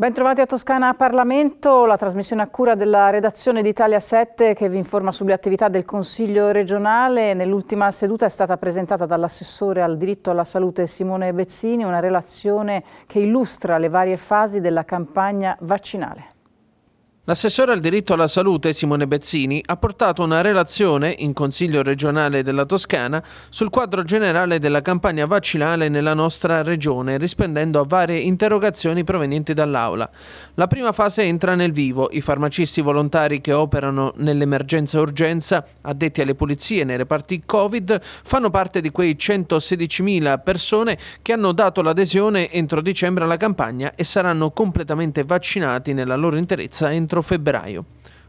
Bentrovati a Toscana Parlamento, la trasmissione a cura della redazione d'Italia 7 che vi informa sulle attività del Consiglio regionale. Nell'ultima seduta è stata presentata dall'assessore al diritto alla salute Simone Bezzini una relazione che illustra le varie fasi della campagna vaccinale. L'assessore al diritto alla salute Simone Bezzini ha portato una relazione in Consiglio regionale della Toscana sul quadro generale della campagna vaccinale nella nostra regione, rispondendo a varie interrogazioni provenienti dall'Aula. La prima fase entra nel vivo, i farmacisti volontari che operano nell'emergenza-urgenza, addetti alle pulizie nei reparti Covid, fanno parte di quei 116.000 persone che hanno dato l'adesione entro dicembre alla campagna e saranno completamente vaccinati nella loro interezza entro febbraio.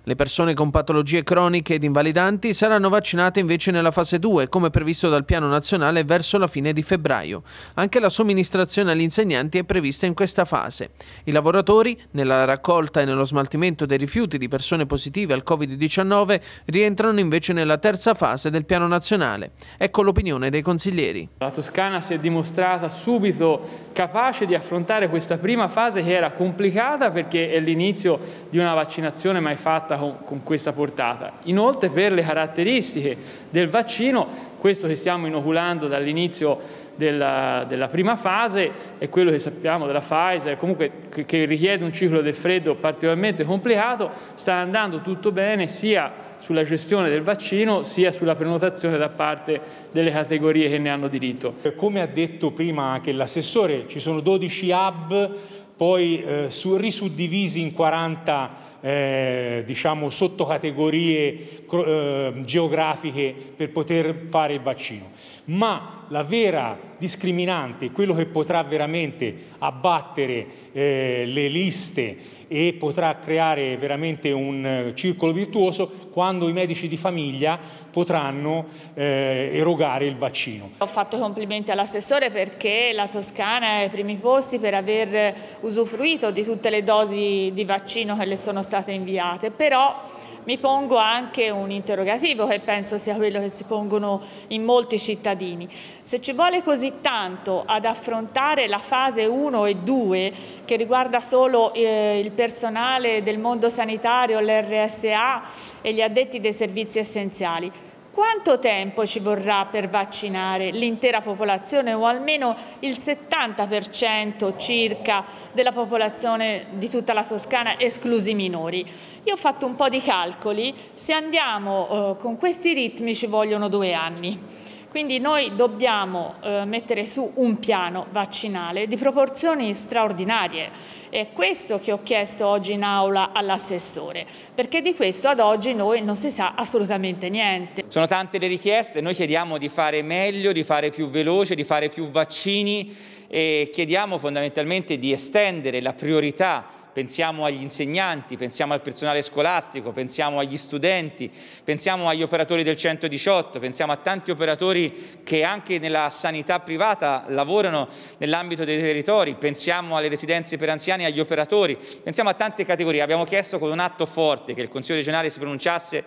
Le persone con patologie croniche ed invalidanti saranno vaccinate invece nella fase 2, come previsto dal piano nazionale verso la fine di febbraio. Anche la somministrazione agli insegnanti è prevista in questa fase. I lavoratori, nella raccolta e nello smaltimento dei rifiuti di persone positive al Covid-19, rientrano invece nella terza fase del piano nazionale. Ecco l'opinione dei consiglieri. La Toscana si è dimostrata subito capace di affrontare questa prima fase che era complicata perché è l'inizio di una vaccinazione mai fatta fatta con, con, questa portata. Inoltre per le caratteristiche del vaccino, questo che stiamo inoculando dall'inizio della, della prima fase è quello che sappiamo della Pfizer, comunque che, che richiede un ciclo del freddo particolarmente complicato, sta andando tutto bene sia sulla gestione del vaccino sia sulla prenotazione da parte delle categorie che ne hanno diritto. Come ha detto prima anche l'assessore, ci sono 12 hub poi eh, su, risuddivisi in 40 eh, diciamo, sottocategorie eh, geografiche per poter fare il vaccino. Ma la vera discriminante, quello che potrà veramente abbattere eh, le liste e potrà creare veramente un eh, circolo virtuoso quando i medici di famiglia potranno eh, erogare il vaccino. Ho fatto complimenti all'assessore perché la Toscana è ai primi posti per aver usufruito di tutte le dosi di vaccino che le sono state inviate, però mi pongo anche un interrogativo che penso sia quello che si pongono in molti cittadini. Se ci vuole così tanto ad affrontare la fase 1 e 2 che riguarda solo eh, il personale del mondo sanitario, l'RSA e gli addetti dei servizi essenziali, quanto tempo ci vorrà per vaccinare l'intera popolazione o almeno il 70% circa della popolazione di tutta la Toscana, esclusi i minori? Io ho fatto un po' di calcoli, se andiamo eh, con questi ritmi ci vogliono due anni. Quindi noi dobbiamo eh, mettere su un piano vaccinale di proporzioni straordinarie. È questo che ho chiesto oggi in aula all'assessore, perché di questo ad oggi noi non si sa assolutamente niente. Sono tante le richieste, noi chiediamo di fare meglio, di fare più veloce, di fare più vaccini e chiediamo fondamentalmente di estendere la priorità pensiamo agli insegnanti, pensiamo al personale scolastico, pensiamo agli studenti, pensiamo agli operatori del 118, pensiamo a tanti operatori che anche nella sanità privata lavorano nell'ambito dei territori, pensiamo alle residenze per anziani, e agli operatori, pensiamo a tante categorie. Abbiamo chiesto con un atto forte che il Consiglio regionale si pronunciasse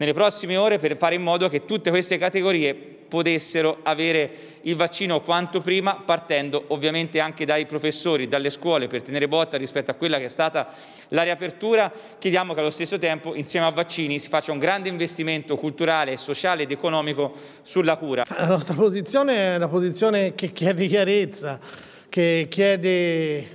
nelle prossime ore per fare in modo che tutte queste categorie potessero avere il vaccino quanto prima, partendo ovviamente anche dai professori, dalle scuole, per tenere botta rispetto a quella che è stata la riapertura. Chiediamo che allo stesso tempo, insieme a vaccini, si faccia un grande investimento culturale, sociale ed economico sulla cura. La nostra posizione è una posizione che chiede chiarezza, che chiede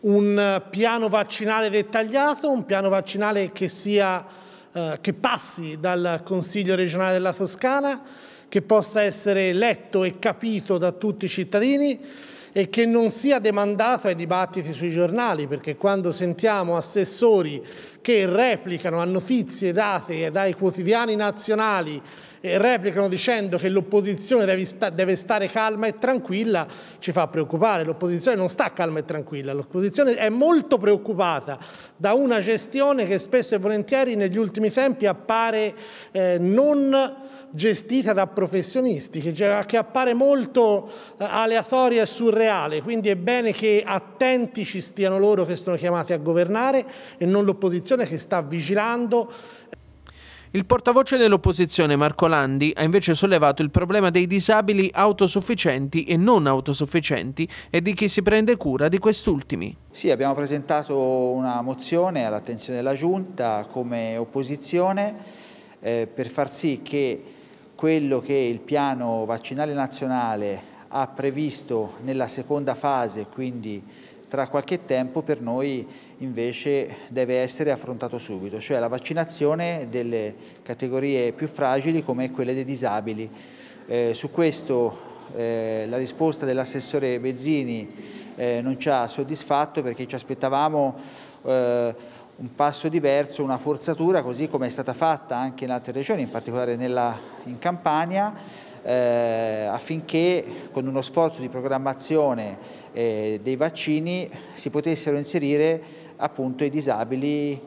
un piano vaccinale dettagliato, un piano vaccinale che sia eh, che passi dal Consiglio regionale della Toscana, che possa essere letto e capito da tutti i cittadini e che non sia demandato ai dibattiti sui giornali, perché quando sentiamo assessori che replicano a notizie date dai quotidiani nazionali replicano dicendo che l'opposizione deve, sta, deve stare calma e tranquilla, ci fa preoccupare. L'opposizione non sta calma e tranquilla, l'opposizione è molto preoccupata da una gestione che spesso e volentieri negli ultimi tempi appare eh, non gestita da professionisti, che, cioè, che appare molto eh, aleatoria e surreale, quindi è bene che attenti ci stiano loro che sono chiamati a governare e non l'opposizione che sta vigilando. Il portavoce dell'opposizione Marco Landi ha invece sollevato il problema dei disabili autosufficienti e non autosufficienti e di chi si prende cura di quest'ultimi. Sì, abbiamo presentato una mozione all'attenzione della Giunta come opposizione eh, per far sì che quello che il piano vaccinale nazionale ha previsto nella seconda fase, quindi tra qualche tempo per noi invece deve essere affrontato subito, cioè la vaccinazione delle categorie più fragili come quelle dei disabili. Eh, su questo eh, la risposta dell'assessore Bezzini eh, non ci ha soddisfatto perché ci aspettavamo eh, un passo diverso, una forzatura, così come è stata fatta anche in altre regioni, in particolare nella, in Campania, eh, affinché con uno sforzo di programmazione eh, dei vaccini si potessero inserire appunto i disabili,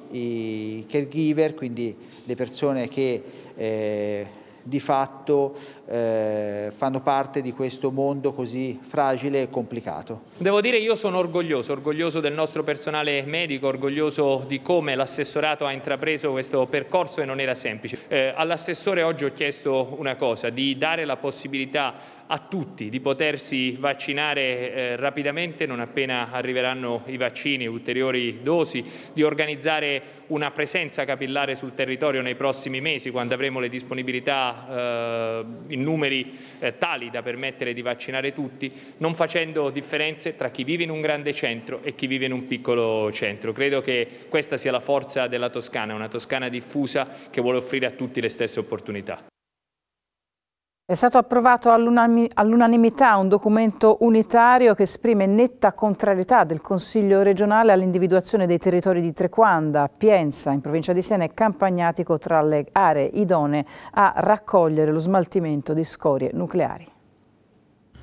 i caregiver, quindi le persone che eh, di fatto eh, fanno parte di questo mondo così fragile e complicato. Devo dire io sono orgoglioso, orgoglioso del nostro personale medico, orgoglioso di come l'assessorato ha intrapreso questo percorso e non era semplice. Eh, all'assessore oggi ho chiesto una cosa, di dare la possibilità a tutti di potersi vaccinare eh, rapidamente non appena arriveranno i vaccini, ulteriori dosi, di organizzare una presenza capillare sul territorio nei prossimi mesi quando avremo le disponibilità già eh, in numeri eh, tali da permettere di vaccinare tutti, non facendo differenze tra chi vive in un grande centro e chi vive in un piccolo centro. Credo che questa sia la forza della Toscana, una Toscana diffusa che vuole offrire a tutti le stesse opportunità. È stato approvato all'unanimità un documento unitario che esprime netta contrarietà del Consiglio regionale all'individuazione dei territori di Trequanda, Pienza, in provincia di Siena e Campagnatico tra le aree idonee a raccogliere lo smaltimento di scorie nucleari.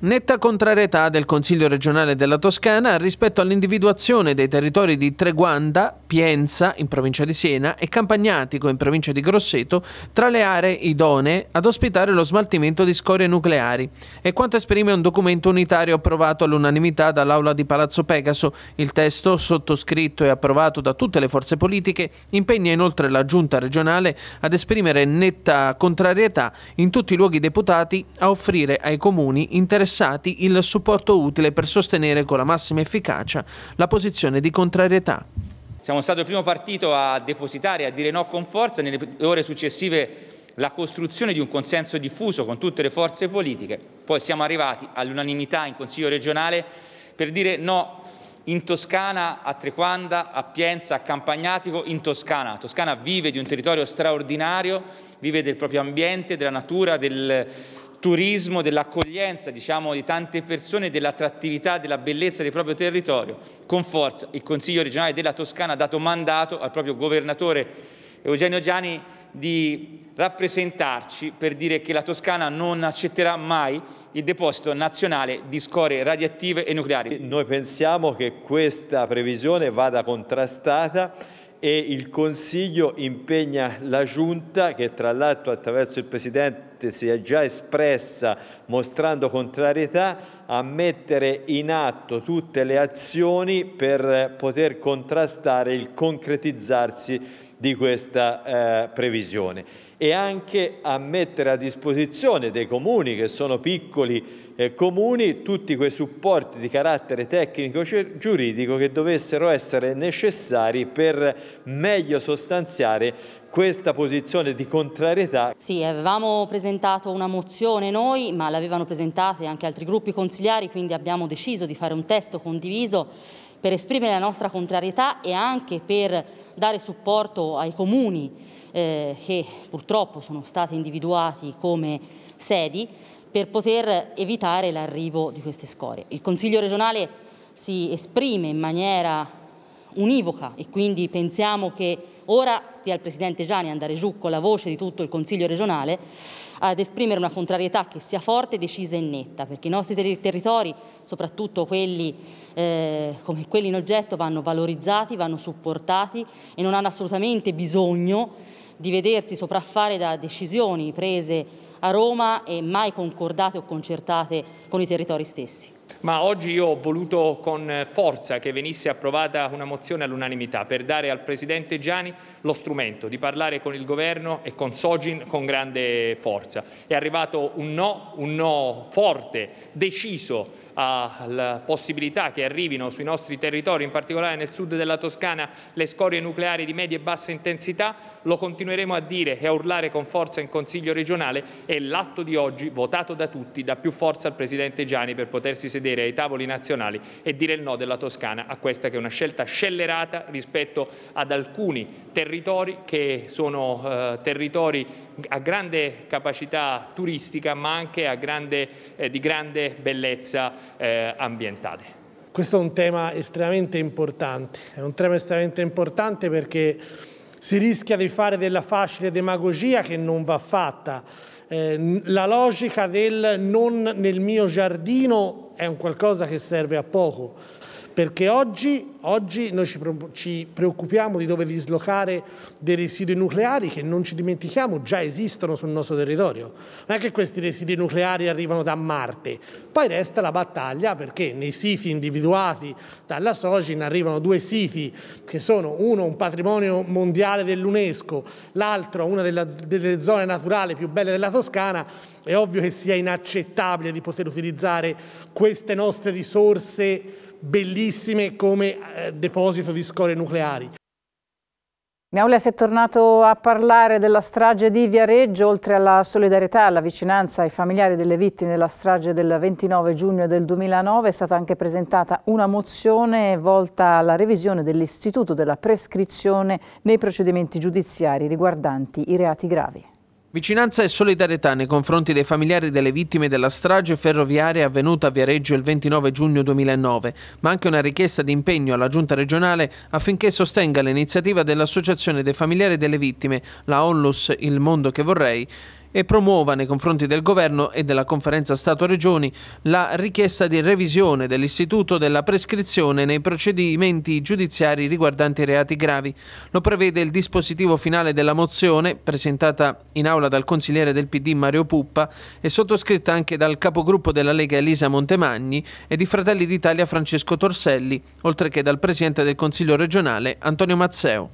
Netta contrarietà del Consiglio regionale della Toscana rispetto all'individuazione dei territori di Treguanda, Pienza in provincia di Siena e Campagnatico in provincia di Grosseto tra le aree idonee ad ospitare lo smaltimento di scorie nucleari. È quanto esprime un documento unitario approvato all'unanimità dall'Aula di Palazzo Pegaso. Il testo, sottoscritto e approvato da tutte le forze politiche, impegna inoltre la Giunta regionale ad esprimere netta contrarietà in tutti i luoghi deputati a offrire ai comuni interessati interessati il supporto utile per sostenere con la massima efficacia la posizione di contrarietà. Siamo stato il primo partito a depositare, a dire no con forza, nelle ore successive la costruzione di un consenso diffuso con tutte le forze politiche, poi siamo arrivati all'unanimità in Consiglio regionale per dire no in Toscana, a Trequanda, a Pienza, a Campagnatico, in Toscana. Toscana vive di un territorio straordinario, vive del proprio ambiente, della natura, del, turismo, dell'accoglienza diciamo, di tante persone, dell'attrattività, della bellezza del proprio territorio. Con forza il Consiglio regionale della Toscana ha dato mandato al proprio governatore Eugenio Gianni di rappresentarci per dire che la Toscana non accetterà mai il deposito nazionale di scorie radioattive e nucleari. Noi pensiamo che questa previsione vada contrastata e il Consiglio impegna la Giunta, che tra l'altro attraverso il Presidente si è già espressa mostrando contrarietà, a mettere in atto tutte le azioni per poter contrastare il concretizzarsi di questa eh, previsione e anche a mettere a disposizione dei comuni che sono piccoli eh, comuni tutti quei supporti di carattere tecnico cioè, giuridico che dovessero essere necessari per meglio sostanziare questa posizione di contrarietà. Sì, avevamo presentato una mozione noi, ma l'avevano presentata anche altri gruppi consigliari, quindi abbiamo deciso di fare un testo condiviso per esprimere la nostra contrarietà e anche per dare supporto ai comuni eh, che purtroppo sono stati individuati come sedi per poter evitare l'arrivo di queste scorie. Il Consiglio regionale si esprime in maniera univoca e quindi pensiamo che Ora stia il Presidente Gianni a andare giù con la voce di tutto il Consiglio regionale ad esprimere una contrarietà che sia forte, decisa e netta, perché i nostri territori, soprattutto quelli eh, come quelli in oggetto, vanno valorizzati, vanno supportati e non hanno assolutamente bisogno di vedersi sopraffare da decisioni prese a Roma e mai concordate o concertate con i territori stessi ma oggi io ho voluto con forza che venisse approvata una mozione all'unanimità per dare al Presidente Gianni lo strumento di parlare con il Governo e con Sogin con grande forza. È arrivato un no, un no forte, deciso, alla possibilità che arrivino sui nostri territori, in particolare nel sud della Toscana, le scorie nucleari di media e bassa intensità, lo continueremo a dire e a urlare con forza in Consiglio regionale e l'atto di oggi, votato da tutti, dà più forza al Presidente Gianni per potersi sedere ai tavoli nazionali e dire il no della Toscana a questa che è una scelta scellerata rispetto ad alcuni territori che sono eh, territori a grande capacità turistica ma anche grande, eh, di grande bellezza eh, ambientale. Questo è un tema estremamente importante, è un tema estremamente importante perché si rischia di fare della facile demagogia che non va fatta. Eh, la logica del non nel mio giardino è un qualcosa che serve a poco perché oggi, oggi noi ci, preoccupiamo di dover dislocare dei residui nucleari che non ci dimentichiamo già esistono sul nostro territorio. Non è che questi residui nucleari arrivano da Marte. Poi resta la battaglia perché nei siti individuati dalla Sogin arrivano due siti che sono uno un patrimonio mondiale dell'UNESCO, l'altro una della, delle zone naturali più belle della Toscana. È ovvio che sia inaccettabile di poter utilizzare queste nostre risorse bellissime come eh, deposito di scorie nucleari. si è tornato a parlare della strage di Viareggio, oltre alla solidarietà e alla vicinanza ai familiari delle vittime della strage del 29 giugno del 2009 è stata anche presentata una mozione volta alla revisione dell'istituto della prescrizione nei procedimenti giudiziari riguardanti i reati gravi. Vicinanza e solidarietà nei confronti dei familiari delle vittime della strage ferroviaria avvenuta a Viareggio il 29 giugno 2009, ma anche una richiesta di impegno alla Giunta regionale affinché sostenga l'iniziativa dell'Associazione dei familiari delle vittime, la Onlus Il Mondo che Vorrei, e promuova nei confronti del Governo e della Conferenza Stato-Regioni la richiesta di revisione dell'istituto della prescrizione nei procedimenti giudiziari riguardanti reati gravi. Lo prevede il dispositivo finale della mozione, presentata in aula dal consigliere del PD Mario Puppa e sottoscritta anche dal capogruppo della Lega Elisa Montemagni e di Fratelli d'Italia Francesco Torselli, oltre che dal presidente del Consiglio regionale Antonio Mazzeo.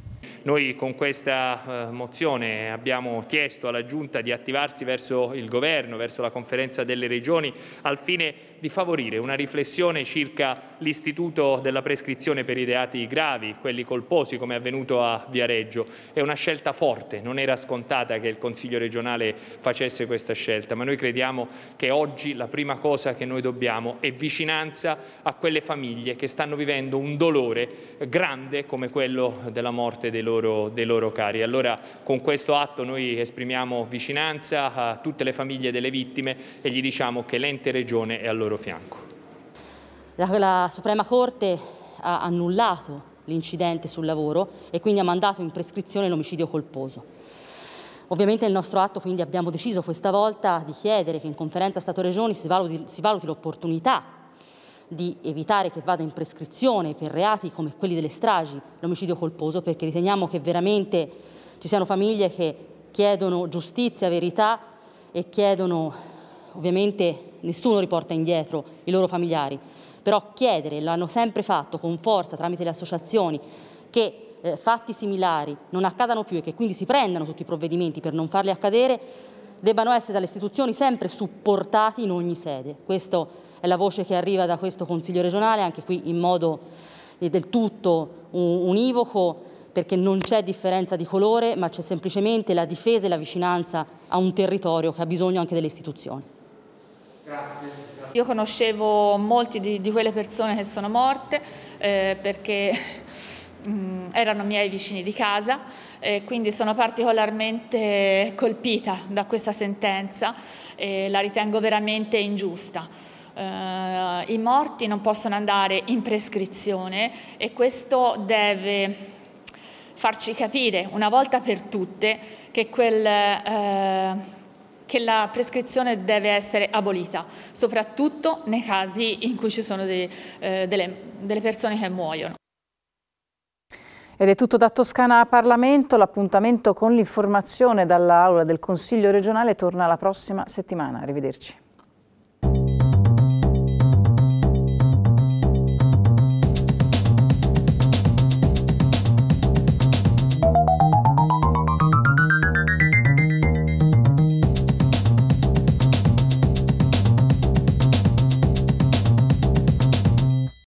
Noi con questa eh, mozione abbiamo chiesto alla Giunta di attivarsi verso il Governo, verso la conferenza delle regioni, al fine di favorire una riflessione circa l'istituto della prescrizione per i reati gravi, quelli colposi come è avvenuto a Viareggio. È una scelta forte, non era scontata che il Consiglio regionale facesse questa scelta, ma noi crediamo che oggi la prima cosa che noi dobbiamo è vicinanza a quelle famiglie che stanno vivendo un dolore grande come quello della morte dei loro loro, dei loro cari. Allora con questo atto noi esprimiamo vicinanza a tutte le famiglie delle vittime e gli diciamo che l'ente regione è al loro fianco. La, la Suprema Corte ha annullato l'incidente sul lavoro e quindi ha mandato in prescrizione l'omicidio colposo. Ovviamente il nostro atto quindi abbiamo deciso questa volta di chiedere che in conferenza Stato-Regioni si valuti, si valuti l'opportunità di evitare che vada in prescrizione per reati come quelli delle stragi, l'omicidio colposo, perché riteniamo che veramente ci siano famiglie che chiedono giustizia, verità e chiedono, ovviamente nessuno riporta indietro i loro familiari, però chiedere, l'hanno sempre fatto con forza tramite le associazioni, che eh, fatti similari non accadano più e che quindi si prendano tutti i provvedimenti per non farli accadere, debbano essere dalle istituzioni sempre supportati in ogni sede. Questa è la voce che arriva da questo Consiglio regionale, anche qui in modo eh, del tutto univoco, perché non c'è differenza di colore, ma c'è semplicemente la difesa e la vicinanza a un territorio che ha bisogno anche delle istituzioni. Grazie. Io conoscevo molti di, di, quelle persone che sono morte eh, perché mh, mm, erano miei vicini di casa e quindi sono particolarmente colpita da questa sentenza e la ritengo veramente ingiusta. Uh, I morti non possono andare in prescrizione e questo deve farci capire una volta per tutte che, quel, uh, che la prescrizione deve essere abolita, soprattutto nei casi in cui ci sono dei, uh, delle, delle persone che muoiono. Ed è tutto da Toscana a Parlamento, l'appuntamento con l'informazione dall'aula del Consiglio regionale torna la prossima settimana. Arrivederci.